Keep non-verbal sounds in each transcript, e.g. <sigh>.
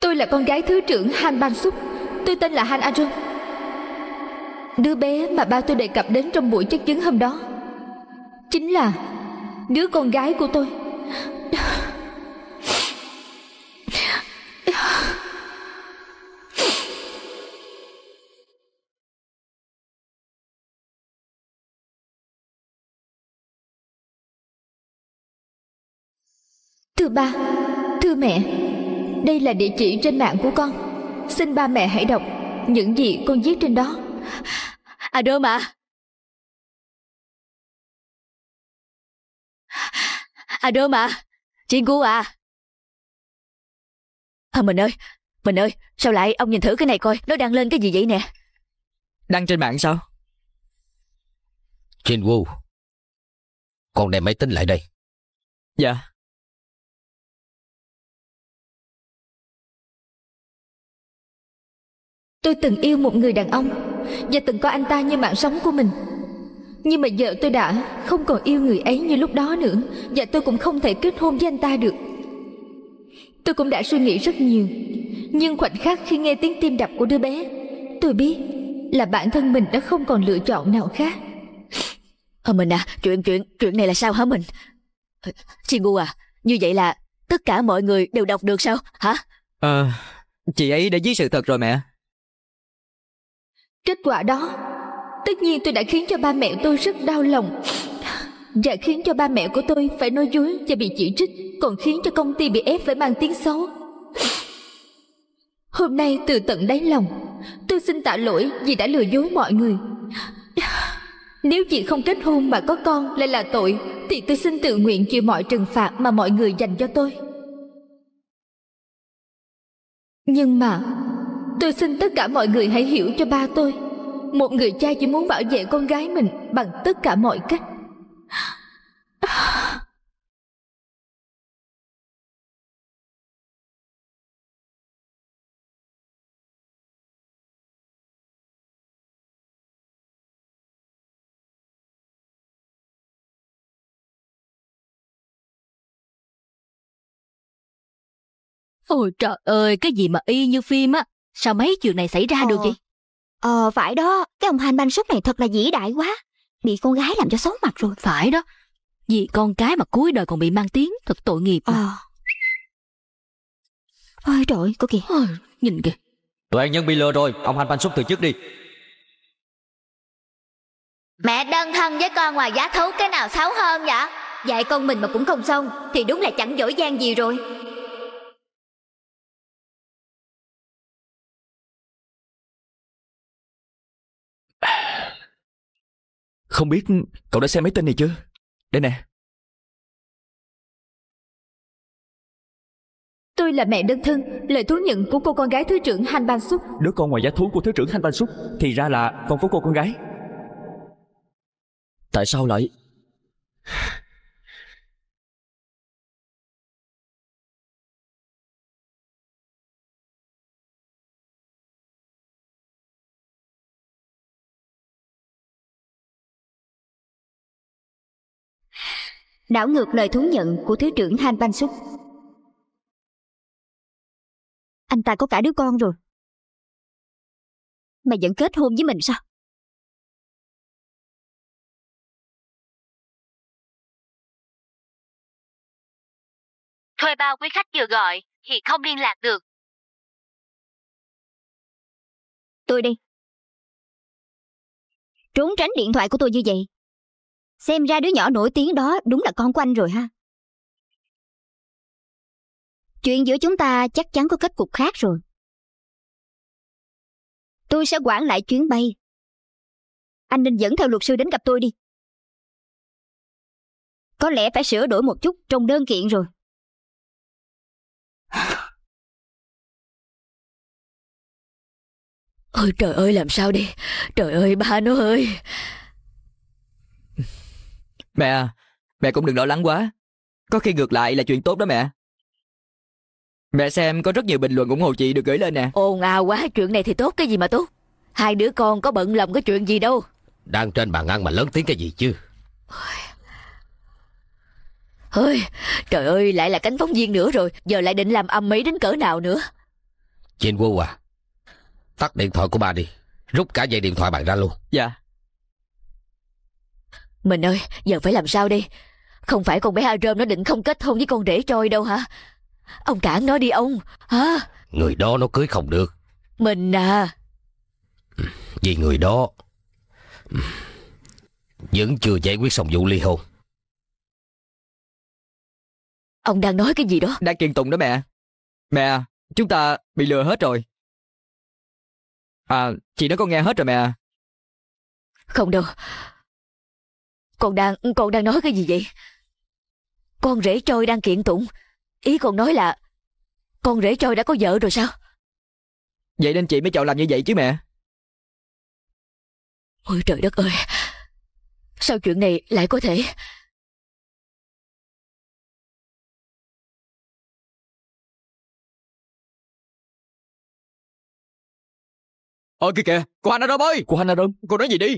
Tôi là con gái thứ trưởng Han Ban Súc Tôi tên là Han Arun Đứa bé mà ba tôi đề cập đến trong buổi chất vấn hôm đó Chính là đứa con gái của tôi Thưa ba, thưa mẹ đây là địa chỉ trên mạng của con Xin ba mẹ hãy đọc Những gì con viết trên đó À đơm ạ à. À đơm à. Chiên cu à À mình ơi Mình ơi Sao lại ông nhìn thử cái này coi Nó đang lên cái gì vậy nè Đăng trên mạng sao Chiên cu Con đem máy tính lại đây Dạ Tôi từng yêu một người đàn ông Và từng có anh ta như mạng sống của mình Nhưng mà giờ tôi đã không còn yêu người ấy như lúc đó nữa Và tôi cũng không thể kết hôn với anh ta được Tôi cũng đã suy nghĩ rất nhiều Nhưng khoảnh khắc khi nghe tiếng tim đập của đứa bé Tôi biết là bản thân mình đã không còn lựa chọn nào khác Hả mình à, chuyện chuyện chuyện này là sao hả mình? Chị ngu à, như vậy là tất cả mọi người đều đọc được sao hả? à, chị ấy đã viết sự thật rồi mẹ Kết quả đó Tất nhiên tôi đã khiến cho ba mẹ tôi rất đau lòng Và khiến cho ba mẹ của tôi phải nói dối và bị chỉ trích Còn khiến cho công ty bị ép phải mang tiếng xấu Hôm nay từ tận đáy lòng Tôi xin tạ lỗi vì đã lừa dối mọi người Nếu chị không kết hôn mà có con lại là tội Thì tôi xin tự nguyện chịu mọi trừng phạt mà mọi người dành cho tôi Nhưng mà Tôi xin tất cả mọi người hãy hiểu cho ba tôi Một người cha chỉ muốn bảo vệ con gái mình Bằng tất cả mọi cách Ôi trời ơi, cái gì mà y như phim á, Sao mấy chuyện này xảy ra ờ. được vậy? Ờ, phải đó. Cái ông hành banh sức này thật là vĩ đại quá. Bị con gái làm cho xấu mặt rồi. Phải đó. Vì con cái mà cuối đời còn bị mang tiếng, thật tội nghiệp mà. Ờ. Ôi trời, có kìa. Ôi, nhìn kìa. Toàn nhân bị lừa rồi, ông hành banh xúc từ trước đi. Mẹ đơn thân với con ngoài giá thú cái nào xấu hơn vậy? Dạy con mình mà cũng không xong, thì đúng là chẳng dỗi gian gì rồi. Không biết cậu đã xem mấy tin này chưa? Đây nè. Tôi là mẹ đơn thân, lời thú nhận của cô con gái thứ trưởng Han Ban Súc. Đứa con ngoài giá thú của thứ trưởng Han Ban Súc thì ra là con của cô con gái. Tại sao lại... đảo ngược lời thú nhận của Thứ trưởng Han Ban Súc. Anh ta có cả đứa con rồi. Mày vẫn kết hôn với mình sao? Thuê bao quý khách vừa gọi, thì không liên lạc được. Tôi đi. Trốn tránh điện thoại của tôi như vậy, xem ra đứa nhỏ nổi tiếng đó đúng là con của anh rồi ha chuyện giữa chúng ta chắc chắn có kết cục khác rồi tôi sẽ quản lại chuyến bay anh nên dẫn theo luật sư đến gặp tôi đi có lẽ phải sửa đổi một chút trong đơn kiện rồi ôi trời ơi làm sao đi trời ơi ba nó ơi Mẹ à, mẹ cũng đừng lo lắng quá. Có khi ngược lại là chuyện tốt đó mẹ. Mẹ xem có rất nhiều bình luận ủng hộ chị được gửi lên nè. Ồn ào quá, chuyện này thì tốt cái gì mà tốt. Hai đứa con có bận lòng cái chuyện gì đâu. Đang trên bàn ăn mà lớn tiếng cái gì chứ. Ôi, trời ơi, lại là cánh phóng viên nữa rồi. Giờ lại định làm âm mỹ đến cỡ nào nữa. Jin Wu à, tắt điện thoại của bà đi. Rút cả dây điện thoại bạn ra luôn. Dạ. Mình ơi, giờ phải làm sao đây? Không phải con bé Aram nó định không kết hôn với con rể trôi đâu hả? Ông cản nó đi ông, hả? Người đó nó cưới không được. Mình à. Vì người đó vẫn chưa giải quyết xong vụ ly hôn. Ông đang nói cái gì đó? Đang kiện tụng đó mẹ. Mẹ, chúng ta bị lừa hết rồi. À, chị nói có nghe hết rồi mẹ. Không đâu, con đang, con đang nói cái gì vậy? Con rể trôi đang kiện tụng. Ý con nói là con rể trôi đã có vợ rồi sao? Vậy nên chị mới chọn làm như vậy chứ mẹ. Ôi trời đất ơi! Sao chuyện này lại có thể... Ờ kìa kìa, cô Hannah đâu bơi? Cô Hannah đâu? Cô nói gì đi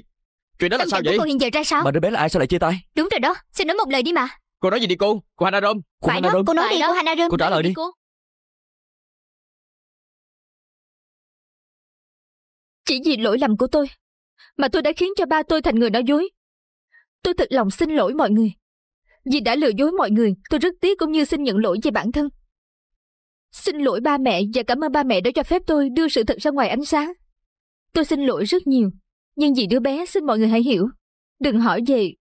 Chuyện đó là sao vậy? cô hiện giờ ra sao? Mà đứa bé là ai sao lại chia tay? Đúng rồi đó, xin nói một lời đi mà. Cô nói gì đi cô? Cô Hana Rôm. Cô Phải Hana đó, cô nói đi cô Hana Rôm. Cô trả lời đi. Chỉ vì lỗi lầm của tôi mà tôi đã khiến cho ba tôi thành người nói dối. Tôi thật lòng xin lỗi mọi người. Vì đã lừa dối mọi người, tôi rất tiếc cũng như xin nhận lỗi về bản thân. Xin lỗi ba mẹ và cảm ơn ba mẹ đã cho phép tôi đưa sự thật ra ngoài ánh sáng. Tôi xin lỗi rất nhiều. Nhưng vì đứa bé xin mọi người hãy hiểu. Đừng hỏi về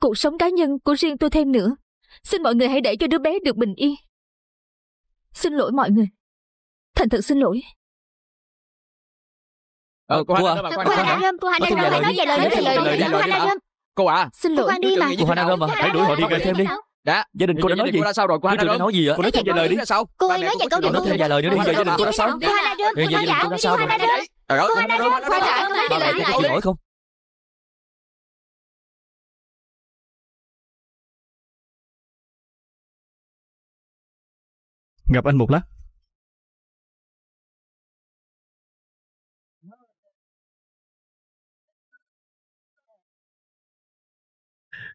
cuộc sống cá nhân của riêng tôi thêm nữa. Xin mọi người hãy để cho đứa bé được bình yên. Xin lỗi mọi người. Thành thật xin lỗi. Ờ, cô Hana Cô Hana Rơm, cô Hana Rơm, hãy nói về lời nữa. Cô Hana Rơm. Cô à. Xin lỗi. Cô Hana đi mà. Cô Hana Rơm à, hãy đuổi họ đi kèm thêm đi. Đã. Gia đình cô đã nói gì? Cô đã sao rồi? Cô Hana đã nói gì ạ? Cô nói thêm vài lời đi. Cô ấy nói vài câu đừng nói thêm vài lời nữa đi. Gia đình cô đã sao? Cô Hana rớm, cô nói dạ, cô Hana rớm. Trời ơi, cô Hana rớm, cô Hana rớm. Bà mẹ cô có xin lỗi không? Gặp anh một lát.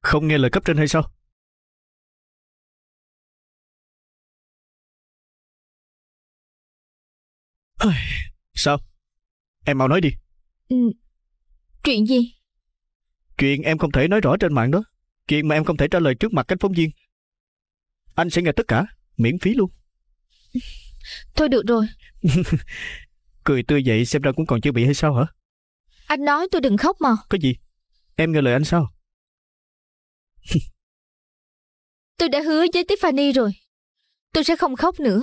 Không nghe lời cấp trên hay sao? Sao? Em mau nói đi. Ừ. Chuyện gì? Chuyện em không thể nói rõ trên mạng đó. Chuyện mà em không thể trả lời trước mặt cánh phóng viên. Anh sẽ nghe tất cả, miễn phí luôn. <laughs> Thôi được rồi. <laughs> Cười tươi vậy xem ra cũng còn chưa bị hay sao hả? Anh nói tôi đừng khóc mà. Có gì? Em nghe lời anh sao? <laughs> tôi đã hứa với Tiffany rồi. Tôi sẽ không khóc nữa.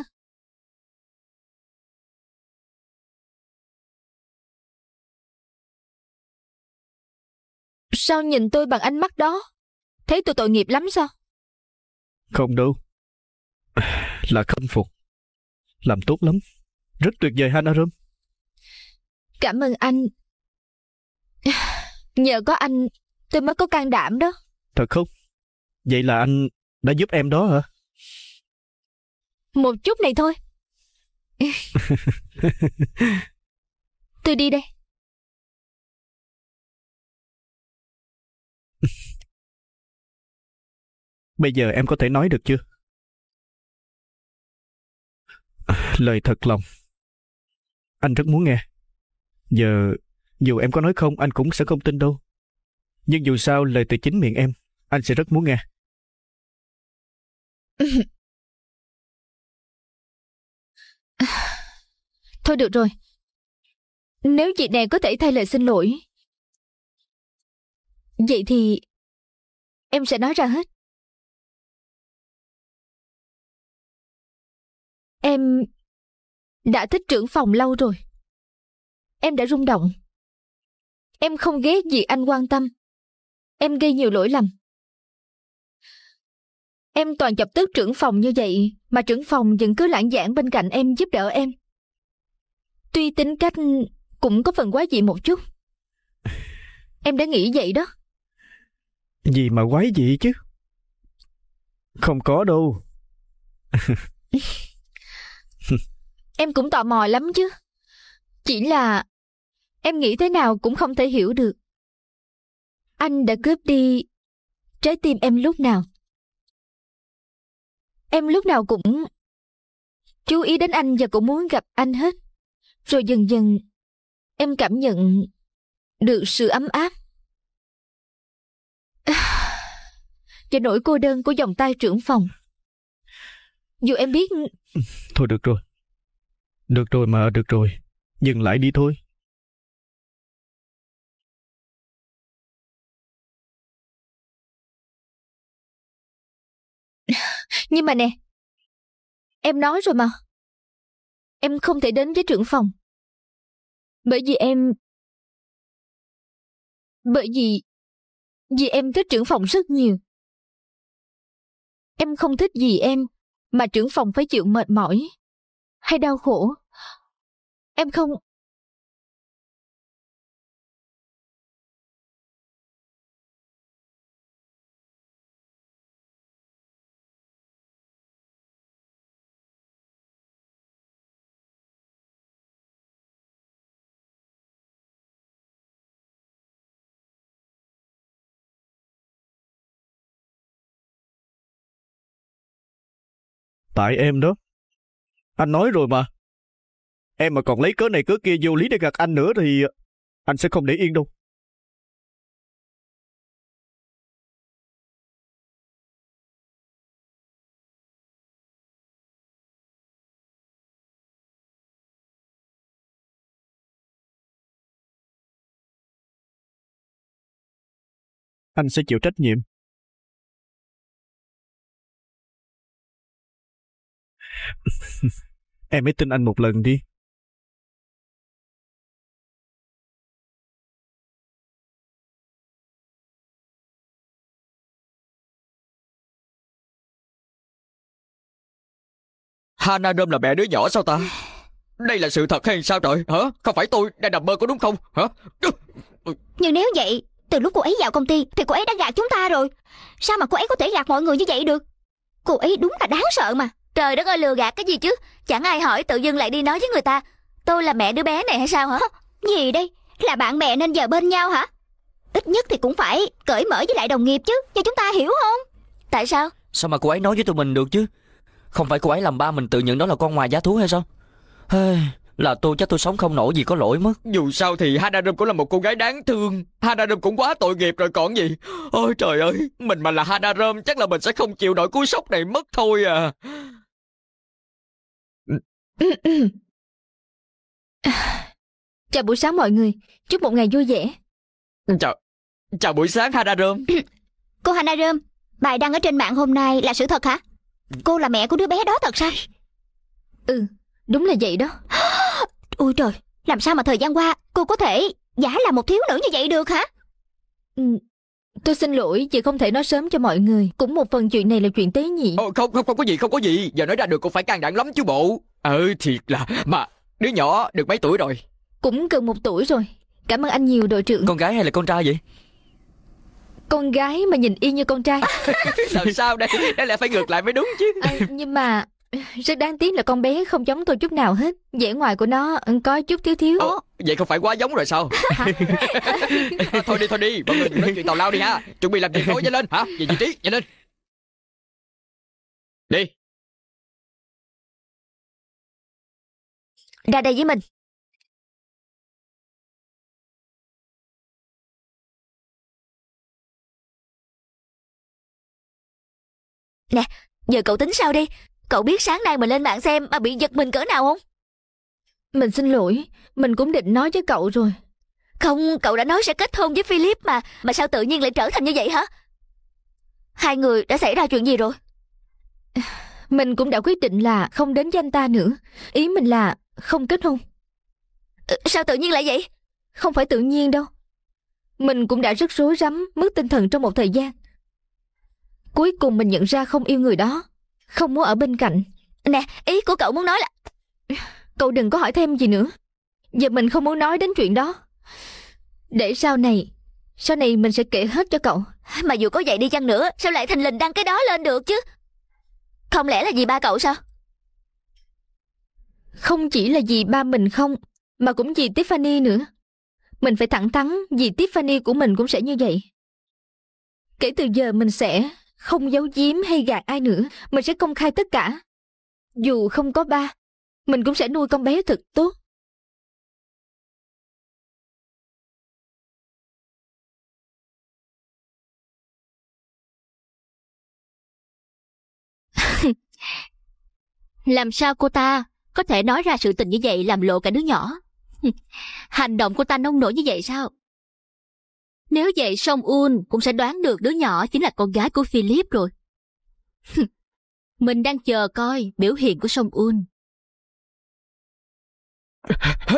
Sao nhìn tôi bằng ánh mắt đó? Thấy tôi tội nghiệp lắm sao? Không đâu. Là khâm phục. Làm tốt lắm. Rất tuyệt vời Hana Rơm. Cảm ơn anh. Nhờ có anh, tôi mới có can đảm đó. Thật không? Vậy là anh đã giúp em đó hả? Một chút này thôi. <laughs> tôi đi đây. <laughs> Bây giờ em có thể nói được chưa? Lời thật lòng. Anh rất muốn nghe. Giờ, dù em có nói không, anh cũng sẽ không tin đâu. Nhưng dù sao, lời từ chính miệng em, anh sẽ rất muốn nghe. <laughs> Thôi được rồi. Nếu chị này có thể thay lời xin lỗi, Vậy thì... Em sẽ nói ra hết. Em đã thích trưởng phòng lâu rồi. Em đã rung động. Em không ghét gì anh quan tâm. Em gây nhiều lỗi lầm. Em toàn chọc tức trưởng phòng như vậy mà trưởng phòng vẫn cứ lãng giảng bên cạnh em giúp đỡ em. Tuy tính cách cũng có phần quá dị một chút. Em đã nghĩ vậy đó. Gì mà quái gì chứ? Không có đâu. <laughs> em cũng tò mò lắm chứ. Chỉ là em nghĩ thế nào cũng không thể hiểu được. Anh đã cướp đi trái tim em lúc nào. Em lúc nào cũng chú ý đến anh và cũng muốn gặp anh hết. Rồi dần dần em cảm nhận được sự ấm áp và nỗi cô đơn của dòng tay trưởng phòng. Dù em biết... Thôi được rồi. Được rồi mà, được rồi. Dừng lại đi thôi. Nhưng mà nè, em nói rồi mà. Em không thể đến với trưởng phòng. Bởi vì em... Bởi vì... Vì em thích trưởng phòng rất nhiều. Em không thích gì em, mà trưởng phòng phải chịu mệt mỏi, hay đau khổ. Em không, Tại em đó. Anh nói rồi mà. Em mà còn lấy cớ này cớ kia vô lý để gạt anh nữa thì ờ, anh sẽ không để yên đâu. Anh sẽ chịu trách nhiệm <laughs> em hãy tin anh một lần đi. Hana Dom là mẹ đứa nhỏ sao ta? Đây là sự thật hay sao trời? Hả? Không phải tôi đang nằm mơ có đúng không? Hả? Nhưng nếu vậy, từ lúc cô ấy vào công ty thì cô ấy đã gạt chúng ta rồi. Sao mà cô ấy có thể gạt mọi người như vậy được? Cô ấy đúng là đáng sợ mà. Trời đất ơi lừa gạt cái gì chứ Chẳng ai hỏi tự dưng lại đi nói với người ta Tôi là mẹ đứa bé này hay sao hả <laughs> Gì đây Là bạn bè nên giờ bên nhau hả Ít nhất thì cũng phải cởi mở với lại đồng nghiệp chứ Cho chúng ta hiểu không Tại sao Sao mà cô ấy nói với tụi mình được chứ Không phải cô ấy làm ba mình tự nhận đó là con ngoài giá thú hay sao hey, Là tôi chắc tôi sống không nổi vì có lỗi mất Dù sao thì Hanadum cũng là một cô gái đáng thương Hanadum cũng quá tội nghiệp rồi còn gì Ôi trời ơi Mình mà là Hanadum chắc là mình sẽ không chịu nổi cú sốc này mất thôi à <coughs> Chào buổi sáng mọi người, chúc một ngày vui vẻ. Chào, chào buổi sáng Hanarum. <coughs> cô Hanarum, bài đăng ở trên mạng hôm nay là sự thật hả? Cô là mẹ của đứa bé đó thật sao? <coughs> Ừ, đúng là vậy đó. <gasps> Ôi trời, làm sao mà thời gian qua cô có thể giả là một thiếu nữ như vậy được hả? Ừ, tôi xin lỗi, chị không thể nói sớm cho mọi người. Cũng một phần chuyện này là chuyện tế nhị. Ồ, không, không, không có gì, không có gì. Giờ nói ra được cũng phải can đảm lắm chứ bộ. Ừ ờ, thiệt là Mà đứa nhỏ được mấy tuổi rồi Cũng gần một tuổi rồi Cảm ơn anh nhiều đội trưởng Con gái hay là con trai vậy Con gái mà nhìn y như con trai <laughs> Làm sao đây Đây là phải ngược lại mới đúng chứ à, Nhưng mà rất đáng tiếc là con bé không giống tôi chút nào hết vẻ ngoài của nó có chút thiếu thiếu Ồ, vậy không phải quá giống rồi sao à, <laughs> thôi đi thôi đi mọi người nói chuyện tào lao đi ha chuẩn bị làm việc tối nhanh lên hả về vị trí nhanh lên đi ra đây với mình nè giờ cậu tính sao đi cậu biết sáng nay mình lên mạng xem mà bị giật mình cỡ nào không mình xin lỗi mình cũng định nói với cậu rồi không cậu đã nói sẽ kết hôn với philip mà mà sao tự nhiên lại trở thành như vậy hả hai người đã xảy ra chuyện gì rồi mình cũng đã quyết định là không đến với anh ta nữa ý mình là không kết hôn ờ, sao tự nhiên lại vậy không phải tự nhiên đâu mình cũng đã rất rối rắm mất tinh thần trong một thời gian cuối cùng mình nhận ra không yêu người đó không muốn ở bên cạnh nè ý của cậu muốn nói là cậu đừng có hỏi thêm gì nữa giờ mình không muốn nói đến chuyện đó để sau này sau này mình sẽ kể hết cho cậu mà dù có vậy đi chăng nữa sao lại thành lình đăng cái đó lên được chứ không lẽ là vì ba cậu sao không chỉ là vì ba mình không, mà cũng vì Tiffany nữa. Mình phải thẳng thắn vì Tiffany của mình cũng sẽ như vậy. Kể từ giờ mình sẽ không giấu giếm hay gạt ai nữa, mình sẽ công khai tất cả. Dù không có ba, mình cũng sẽ nuôi con bé thật tốt. <laughs> Làm sao cô ta có thể nói ra sự tình như vậy làm lộ cả đứa nhỏ. <laughs> Hành động của ta nông nổi như vậy sao? Nếu vậy Song Un cũng sẽ đoán được đứa nhỏ chính là con gái của Philip rồi. <laughs> Mình đang chờ coi biểu hiện của Song Un. <laughs>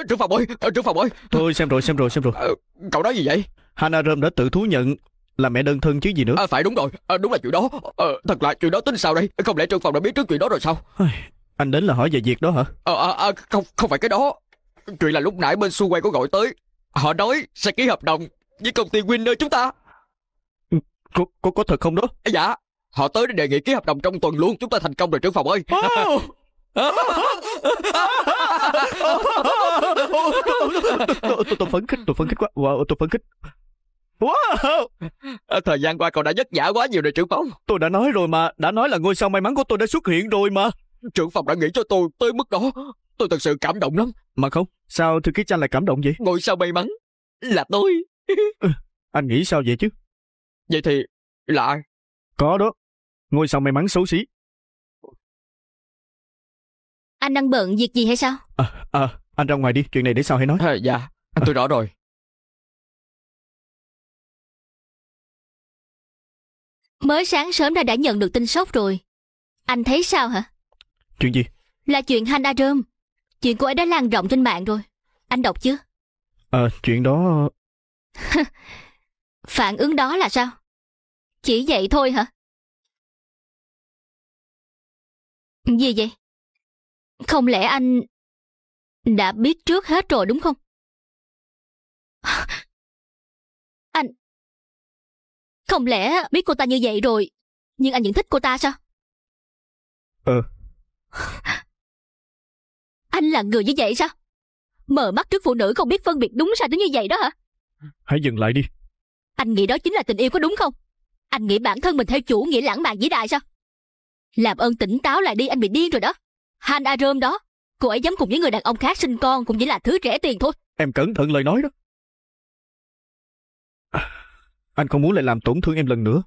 Trưởng phòng ơi, trưởng phòng ơi. Tôi xem rồi, xem rồi, xem rồi. Ờ, cậu nói gì vậy? Hannah Rơm đã tự thú nhận là mẹ đơn thân chứ gì nữa. À, phải đúng rồi, à, đúng là chuyện đó. À, thật là chuyện đó tính sao đây? Không lẽ trưởng phòng đã biết trước chuyện đó rồi sao? Anh đến là hỏi về việc đó hả? À, à, à, không không phải cái đó. Chuyện là lúc nãy bên quay có gọi tới. Họ nói sẽ ký hợp đồng với công ty Winner chúng ta. Ừ, có, có, có thật không đó? À, dạ. Họ tới để đề nghị ký hợp đồng trong tuần luôn. Chúng ta thành công rồi trưởng phòng ơi. Oh. tôi phấn khích tôi phấn khích quá wow, tôi phấn khích wow. Ờ, thời gian qua cậu đã vất vả quá nhiều rồi trưởng phòng tôi đã nói rồi mà đã nói là ngôi sao may mắn của tôi đã xuất hiện rồi mà Trưởng phòng đã nghĩ cho tôi tới mức đó. Tôi thật sự cảm động lắm. Mà không, sao thư ký chanh lại cảm động vậy? Ngồi sao may mắn là tôi. <laughs> ừ, anh nghĩ sao vậy chứ? Vậy thì là ai? Có đó. Ngôi sao may mắn xấu xí. Anh đang bận việc gì hay sao? À, à, anh ra ngoài đi, chuyện này để sau hãy nói. À, dạ, anh tôi à. rõ rồi. Mới sáng sớm đã đã nhận được tin sốc rồi. Anh thấy sao hả? Chuyện gì? Là chuyện Hannah Rơm. Chuyện cô ấy đã lan rộng trên mạng rồi. Anh đọc chứ? À, chuyện đó... <laughs> Phản ứng đó là sao? Chỉ vậy thôi hả? Gì vậy? Không lẽ anh đã biết trước hết rồi đúng không? <laughs> Anh... Không lẽ biết cô ta như vậy rồi, nhưng anh vẫn thích cô ta sao? Ờ, <laughs> Anh là người như vậy sao? Mở mắt trước phụ nữ không biết phân biệt đúng sai tới như vậy đó hả? Hãy dừng lại đi. Anh nghĩ đó chính là tình yêu có đúng không? Anh nghĩ bản thân mình theo chủ nghĩa lãng mạn vĩ đại sao? Làm ơn tỉnh táo lại đi anh bị điên rồi đó. Han Arom đó, cô ấy dám cùng với người đàn ông khác sinh con cũng chỉ là thứ rẻ tiền thôi. Em cẩn thận lời nói đó. anh không muốn lại làm tổn thương em lần nữa.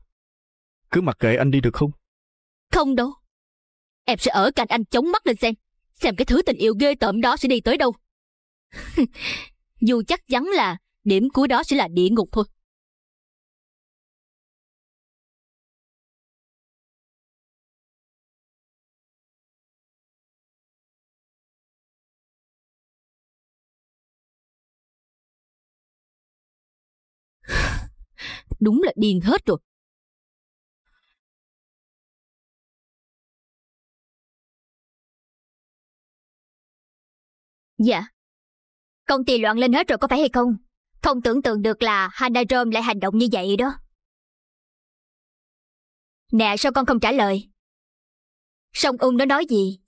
Cứ mặc kệ anh đi được không? Không đâu. Em sẽ ở cạnh anh chống mắt lên xem Xem cái thứ tình yêu ghê tởm đó sẽ đi tới đâu <laughs> Dù chắc chắn là Điểm cuối đó sẽ là địa ngục thôi <laughs> Đúng là điên hết rồi Dạ. Công ty loạn lên hết rồi có phải hay không? Không tưởng tượng được là Hanadrom lại hành động như vậy đó. Nè, sao con không trả lời? Song ung nó nói gì?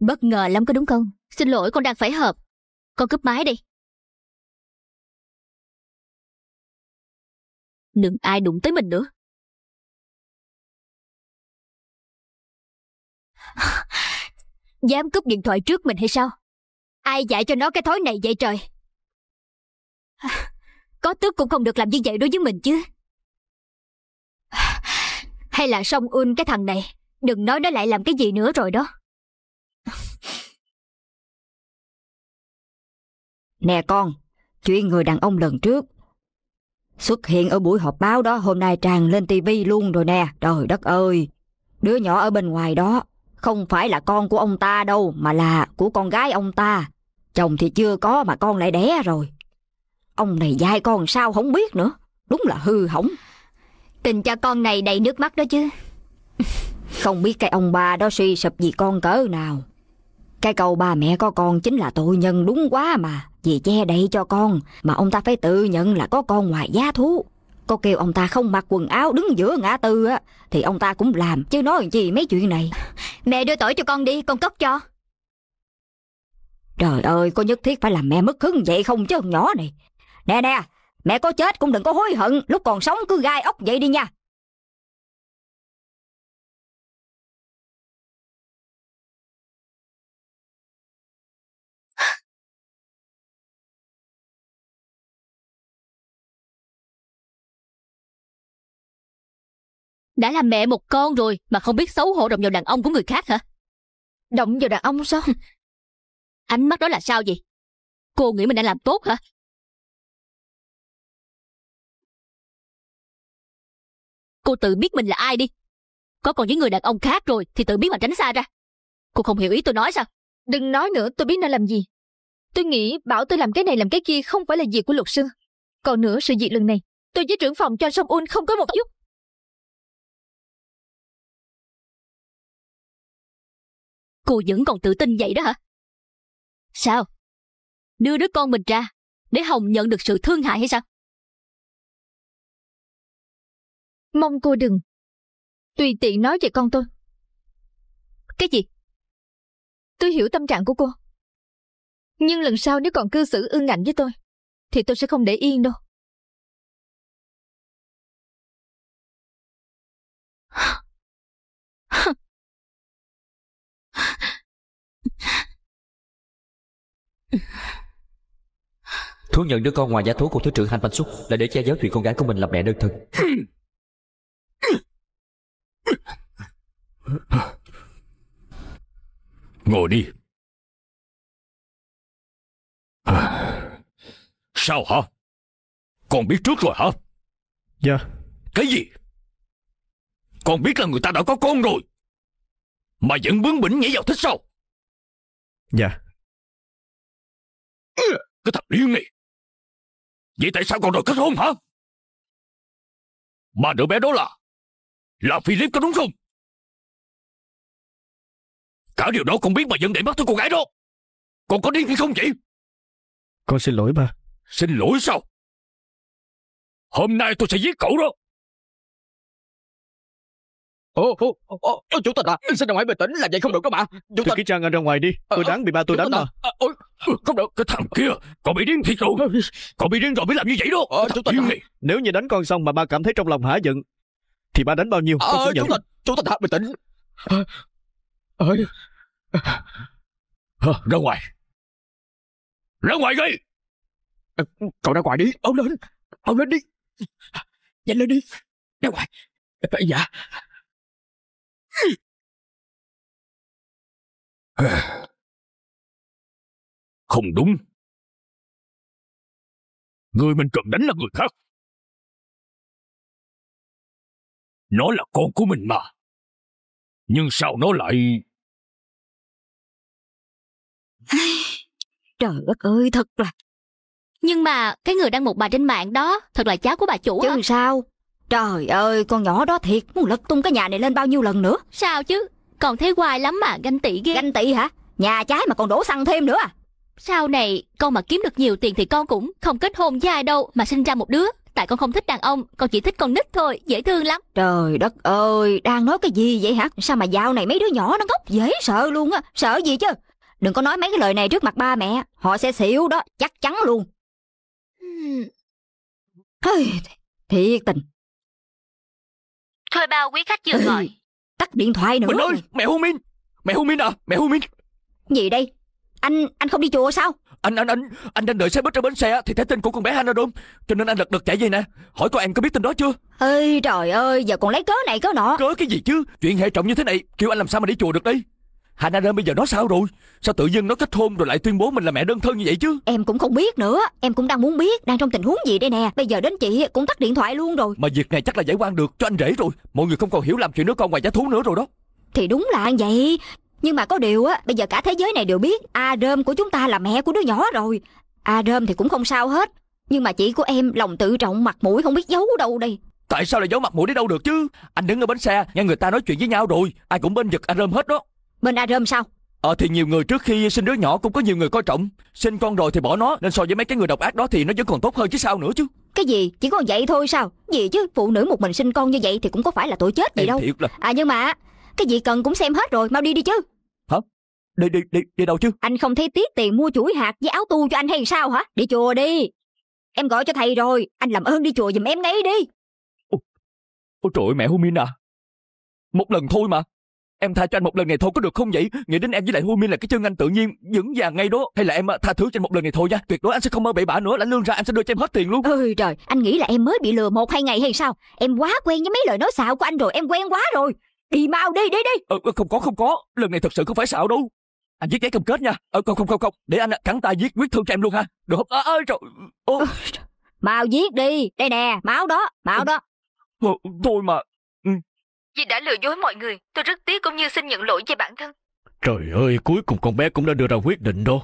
Bất ngờ lắm có đúng không? Xin lỗi con đang phải hợp. Con cướp máy đi. Đừng ai đụng tới mình nữa. <laughs> Dám cướp điện thoại trước mình hay sao? Ai dạy cho nó cái thói này vậy trời Có tức cũng không được làm như vậy đối với mình chứ Hay là xong un cái thằng này Đừng nói nó lại làm cái gì nữa rồi đó Nè con Chuyện người đàn ông lần trước Xuất hiện ở buổi họp báo đó Hôm nay tràn lên tivi luôn rồi nè Trời đất ơi Đứa nhỏ ở bên ngoài đó không phải là con của ông ta đâu mà là của con gái ông ta. Chồng thì chưa có mà con lại đẻ rồi. Ông này dai con sao không biết nữa. Đúng là hư hỏng. Tình cha con này đầy nước mắt đó chứ. <laughs> Không biết cái ông ba đó suy sụp vì con cỡ nào. Cái câu bà mẹ có con chính là tội nhân đúng quá mà. Vì che đậy cho con mà ông ta phải tự nhận là có con ngoài giá thú. Có kêu ông ta không mặc quần áo đứng giữa ngã tư á Thì ông ta cũng làm chứ nói gì mấy chuyện này Mẹ đưa tỏi cho con đi con cất cho Trời ơi có nhất thiết phải làm mẹ mất hứng vậy không chứ con nhỏ này Nè nè mẹ có chết cũng đừng có hối hận Lúc còn sống cứ gai ốc vậy đi nha Đã là mẹ một con rồi mà không biết xấu hổ động vào đàn ông của người khác hả? Động vào đàn ông sao? <laughs> Ánh mắt đó là sao vậy? Cô nghĩ mình đã làm tốt hả? Cô tự biết mình là ai đi. Có còn với người đàn ông khác rồi thì tự biết mà tránh xa ra. Cô không hiểu ý tôi nói sao? Đừng nói nữa tôi biết nên làm gì. Tôi nghĩ bảo tôi làm cái này làm cái kia không phải là việc của luật sư. Còn nữa sự việc lần này, tôi với trưởng phòng cho Song Un không có một chút Cô vẫn còn tự tin vậy đó hả? Sao? Đưa đứa con mình ra để Hồng nhận được sự thương hại hay sao? Mong cô đừng tùy tiện nói về con tôi. Cái gì? Tôi hiểu tâm trạng của cô. Nhưng lần sau nếu còn cư xử ương ngạnh với tôi thì tôi sẽ không để yên đâu. Thú nhận đứa con ngoài giá thú của Thứ trưởng Hành Văn Xúc là để che giấu chuyện con gái của mình làm mẹ đơn thân. Ngồi đi. Sao hả? Con biết trước rồi hả? Dạ. Cái gì? Con biết là người ta đã có con rồi. Mà vẫn bướng bỉnh nhảy vào thích sao? Dạ. Cái thằng điên này Vậy tại sao còn đòi kết hôn hả Mà đứa bé đó là Là Philip có đúng không Cả điều đó con biết mà vẫn để mắt tới cô gái đó Con có điên hay không vậy Con xin lỗi ba Xin lỗi sao Hôm nay tôi sẽ giết cậu đó Ô, ô, ô, ô, chủ tịch à, xin đồng hãy bình tĩnh, là vậy không được các bạn. Chủ tịch. ký trang anh ra ngoài đi, tôi ờ, đáng bị ba tôi đánh mà. Ờ, ôi, ừ, không được, cái thằng kia, cậu bị điên thiệt rồi. Cậu bị điên rồi mới làm như vậy đó. Ờ, chủ tịch. Nếu như đánh con xong mà ba cảm thấy trong lòng hả giận, thì ba đánh bao nhiêu, con cũng ờ, nhận. Chủ tịch, chủ tịch hả, bình tĩnh. Ơi. Ra ngoài. Ra ngoài đi. Cậu ra ngoài đi, ông lên, ông lên đi. Nhanh lên đi, ra ngoài. Dạ. <laughs> Không đúng. Người mình cần đánh là người khác. Nó là con của mình mà. Nhưng sao nó lại... <laughs> Trời đất ơi, thật là... Nhưng mà cái người đăng một bà trên mạng đó thật là cháu của bà chủ Chứ hả? sao? Trời ơi, con nhỏ đó thiệt muốn lật tung cái nhà này lên bao nhiêu lần nữa. Sao chứ? Còn thấy hoài lắm mà, ganh tị ghê. Ganh tị hả? Nhà trái mà còn đổ xăng thêm nữa à? Sau này, con mà kiếm được nhiều tiền thì con cũng không kết hôn với ai đâu mà sinh ra một đứa. Tại con không thích đàn ông, con chỉ thích con nít thôi, dễ thương lắm. Trời đất ơi, đang nói cái gì vậy hả? Sao mà dạo này mấy đứa nhỏ nó ngốc dễ sợ luôn á, sợ gì chứ? Đừng có nói mấy cái lời này trước mặt ba mẹ, họ sẽ xỉu đó, chắc chắn luôn. Hmm. Thiệt tình, Thuê bao quý khách vừa gọi Tắt điện thoại nữa Mình ơi mẹ Hô Minh Mẹ Hô Minh à mẹ Hô Minh Gì đây Anh anh không đi chùa sao Anh anh anh Anh đang đợi xe buýt ở bến xe Thì thấy tin của con bé Hannah Dome Cho nên anh lật đật chạy về nè Hỏi cô em có biết tin đó chưa Ơi trời ơi Giờ còn lấy cớ này cớ nọ Cớ cái gì chứ Chuyện hệ trọng như thế này Kêu anh làm sao mà đi chùa được đây Hana Rơm bây giờ nó sao rồi Sao tự dưng nó kết hôn rồi lại tuyên bố mình là mẹ đơn thân như vậy chứ Em cũng không biết nữa Em cũng đang muốn biết Đang trong tình huống gì đây nè Bây giờ đến chị cũng tắt điện thoại luôn rồi Mà việc này chắc là giải quan được cho anh rể rồi Mọi người không còn hiểu làm chuyện đứa con ngoài giả thú nữa rồi đó Thì đúng là vậy Nhưng mà có điều á Bây giờ cả thế giới này đều biết A Rơm của chúng ta là mẹ của đứa nhỏ rồi A Rơm thì cũng không sao hết Nhưng mà chị của em lòng tự trọng mặt mũi không biết giấu đâu đây Tại sao lại giấu mặt mũi đi đâu được chứ Anh đứng ở bến xe Nghe người ta nói chuyện với nhau rồi Ai cũng bên giật A Rơm hết đó Bên Aram sao Ờ à, thì nhiều người trước khi sinh đứa nhỏ cũng có nhiều người coi trọng Sinh con rồi thì bỏ nó Nên so với mấy cái người độc ác đó thì nó vẫn còn tốt hơn chứ sao nữa chứ Cái gì chỉ còn vậy thôi sao Gì chứ phụ nữ một mình sinh con như vậy thì cũng có phải là tội chết gì Em đâu thiệt là À nhưng mà cái gì cần cũng xem hết rồi mau đi đi chứ Hả đi đi đi đi đâu chứ Anh không thấy tiếc tiền mua chuỗi hạt với áo tu cho anh hay sao hả Đi chùa đi Em gọi cho thầy rồi Anh làm ơn đi chùa giùm em ngay đi Ôi, ôi trời ơi, mẹ Humin à Một lần thôi mà Em tha cho anh một lần này thôi có được không vậy? Nghĩ đến em với lại Hua Min là cái chân anh tự nhiên vững vàng ngay đó. Hay là em à, tha thứ cho anh một lần này thôi nha. Tuyệt đối anh sẽ không mơ bậy bạ nữa. Lãnh lương ra anh sẽ đưa cho em hết tiền luôn. Ôi trời, anh nghĩ là em mới bị lừa một hai ngày hay sao? Em quá quen với mấy lời nói xạo của anh rồi. Em quen quá rồi. Đi mau đi đi đi. Ờ, ờ không có không có. Lần này thật sự không phải xạo đâu. Anh viết giấy cam kết nha. Ờ, không không không không. Để anh à, cắn tay viết quyết thương cho em luôn ha. Được không? À, ờ, ơi ờ, trời. Ô. Mau viết đi. Đây nè, máu đó, máu đó. Thôi mà, vì đã lừa dối mọi người, tôi rất tiếc cũng như xin nhận lỗi về bản thân. Trời ơi, cuối cùng con bé cũng đã đưa ra quyết định đó.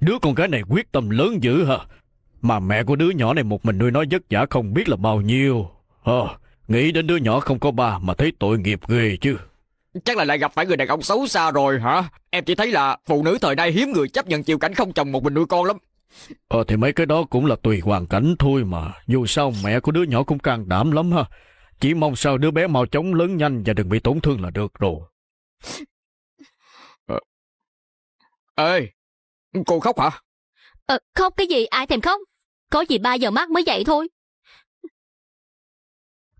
Đứa con gái này quyết tâm lớn dữ hả? Mà mẹ của đứa nhỏ này một mình nuôi nó vất vả không biết là bao nhiêu. Ờ, à, nghĩ đến đứa nhỏ không có ba mà thấy tội nghiệp ghê chứ. Chắc là lại gặp phải người đàn ông xấu xa rồi hả? Em chỉ thấy là phụ nữ thời nay hiếm người chấp nhận chịu cảnh không chồng một mình nuôi con lắm. Ờ thì mấy cái đó cũng là tùy hoàn cảnh thôi mà. Dù sao mẹ của đứa nhỏ cũng can đảm lắm ha. Chỉ mong sao đứa bé mau chóng lớn nhanh và đừng bị tổn thương là được rồi. À. Ê, cô khóc hả? Ờ, khóc cái gì, ai thèm khóc? Có gì ba giờ mắt mới dậy thôi.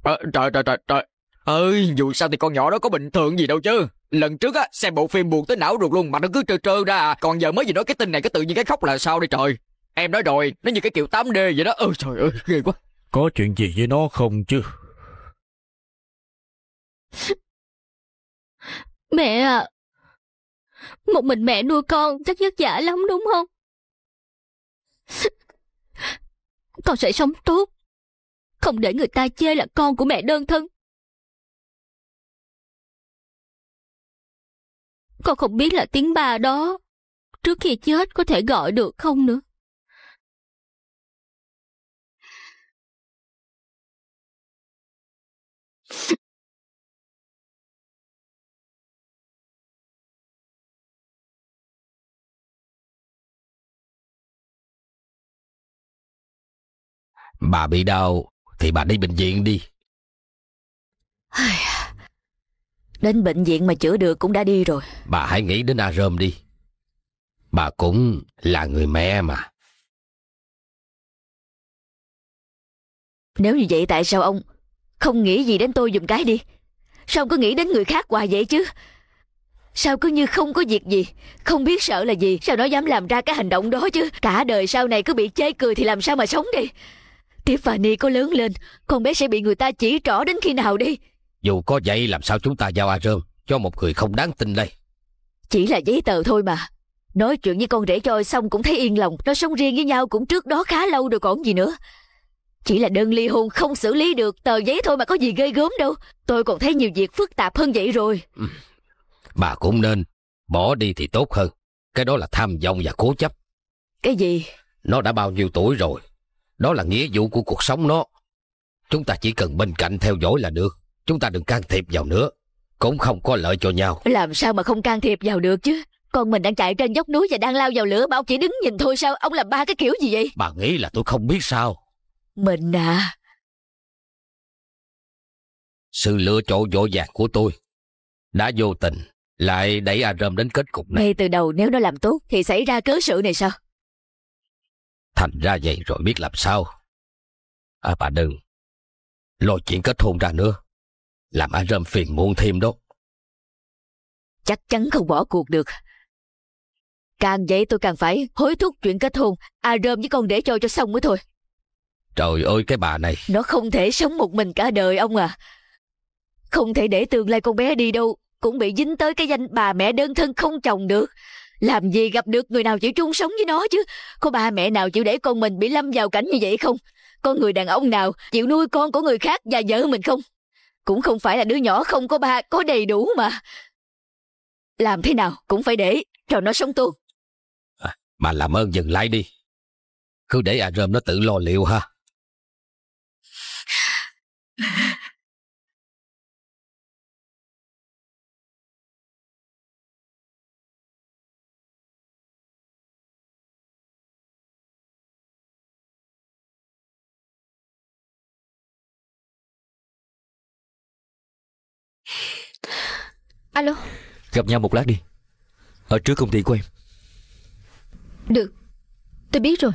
À, trời, trời, trời, trời. ơi dù sao thì con nhỏ đó có bình thường gì đâu chứ. Lần trước á, xem bộ phim buồn tới não ruột luôn mà nó cứ trơ trơ ra à. Còn giờ mới gì nói cái tin này cái tự nhiên cái khóc là sao đi trời. Em nói rồi, nó như cái kiểu 8D vậy đó. Ôi trời ơi, ghê quá. Có chuyện gì với nó không chứ? <laughs> Mẹ à, một mình mẹ nuôi con chắc vất vả lắm đúng không? <laughs> Con sẽ sống tốt, không để người ta chê là con của mẹ đơn thân. Con không biết là tiếng bà đó, trước khi chết có thể gọi được không nữa. Bà bị đau thì bà đi bệnh viện đi. Đến bệnh viện mà chữa được cũng đã đi rồi. Bà hãy nghĩ đến a rơm đi. Bà cũng là người mẹ mà. Nếu như vậy tại sao ông không nghĩ gì đến tôi dùm cái đi? Sao ông cứ nghĩ đến người khác hoài vậy chứ? Sao cứ như không có việc gì Không biết sợ là gì Sao nó dám làm ra cái hành động đó chứ Cả đời sau này cứ bị chế cười thì làm sao mà sống đi Tiffany có lớn lên Con bé sẽ bị người ta chỉ rõ đến khi nào đi Dù có vậy làm sao chúng ta giao A rơm Cho một người không đáng tin đây Chỉ là giấy tờ thôi mà Nói chuyện với con rể cho xong cũng thấy yên lòng Nó sống riêng với nhau cũng trước đó khá lâu rồi còn gì nữa Chỉ là đơn ly hôn không xử lý được Tờ giấy thôi mà có gì gây gớm đâu Tôi còn thấy nhiều việc phức tạp hơn vậy rồi ừ. Bà cũng nên Bỏ đi thì tốt hơn Cái đó là tham vọng và cố chấp Cái gì Nó đã bao nhiêu tuổi rồi đó là nghĩa vụ của cuộc sống nó. Chúng ta chỉ cần bên cạnh theo dõi là được. Chúng ta đừng can thiệp vào nữa. Cũng không có lợi cho nhau. Làm sao mà không can thiệp vào được chứ? Con mình đang chạy trên dốc núi và đang lao vào lửa bảo chỉ đứng nhìn thôi sao? Ông làm ba cái kiểu gì vậy? Bà nghĩ là tôi không biết sao? Mình à. Sự lựa chọn dội dàng của tôi đã vô tình lại đẩy Aram đến kết cục này. Ngay từ đầu nếu nó làm tốt thì xảy ra cớ sự này sao? Thành ra vậy rồi biết làm sao. À bà đừng. lo chuyện kết hôn ra nữa. Làm anh rơm phiền muôn thêm đó. Chắc chắn không bỏ cuộc được. Càng vậy tôi càng phải hối thúc chuyện kết hôn. À rơm với con để cho cho xong mới thôi. Trời ơi cái bà này. Nó không thể sống một mình cả đời ông à. Không thể để tương lai con bé đi đâu. Cũng bị dính tới cái danh bà mẹ đơn thân không chồng được. Làm gì gặp được người nào chịu chung sống với nó chứ? Có ba mẹ nào chịu để con mình bị lâm vào cảnh như vậy không? Có người đàn ông nào chịu nuôi con của người khác và vợ mình không? Cũng không phải là đứa nhỏ không có ba, có đầy đủ mà. Làm thế nào cũng phải để cho nó sống tuôn. À, mà làm ơn dừng lại đi. Cứ để à rơm nó tự lo liệu ha. Alo Gặp nhau một lát đi Ở trước công ty của em Được Tôi biết rồi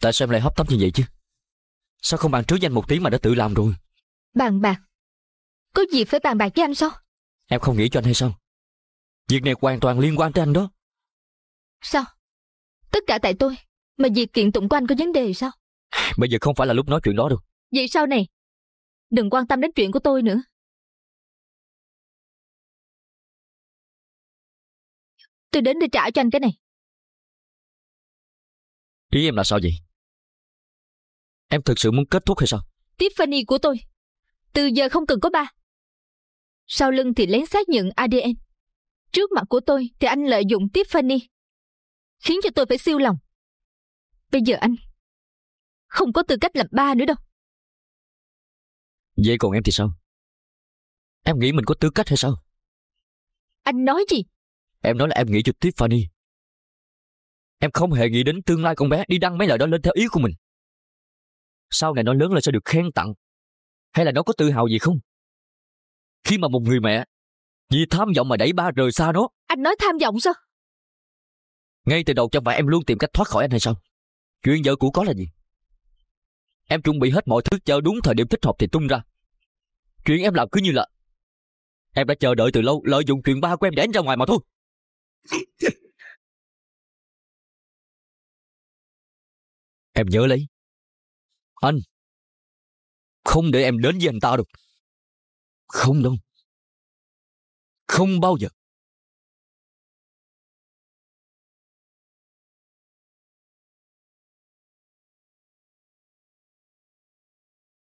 Tại sao em lại hấp tấp như vậy chứ Sao không bàn trước danh một tiếng mà đã tự làm rồi Bàn bạc Có gì phải bàn bạc với anh sao Em không nghĩ cho anh hay sao Việc này hoàn toàn liên quan tới anh đó Sao Tất cả tại tôi Mà việc kiện tụng của anh có vấn đề sao Bây giờ không phải là lúc nói chuyện đó đâu Vậy sao này Đừng quan tâm đến chuyện của tôi nữa Tôi đến để trả cho anh cái này Ý em là sao vậy Em thực sự muốn kết thúc hay sao Tiffany của tôi Từ giờ không cần có ba Sau lưng thì lén xác nhận ADN Trước mặt của tôi thì anh lợi dụng Tiffany khiến cho tôi phải siêu lòng. Bây giờ anh không có tư cách làm ba nữa đâu. Vậy còn em thì sao? Em nghĩ mình có tư cách hay sao? Anh nói gì? Em nói là em nghĩ cho Tiffany. Em không hề nghĩ đến tương lai con bé đi đăng mấy lời đó lên theo ý của mình. Sau này nó lớn lên sẽ được khen tặng. Hay là nó có tự hào gì không? Khi mà một người mẹ vì tham vọng mà đẩy ba rời xa nó. Anh nói tham vọng sao? Ngay từ đầu chẳng phải em luôn tìm cách thoát khỏi anh hay sao? Chuyện vợ cũ có là gì? Em chuẩn bị hết mọi thứ chờ đúng thời điểm thích hợp thì tung ra. Chuyện em làm cứ như là... Em đã chờ đợi từ lâu, lợi dụng chuyện ba của em để anh ra ngoài mà thôi. <laughs> em nhớ lấy. Anh. Không để em đến với anh ta được. Không đâu. Không bao giờ.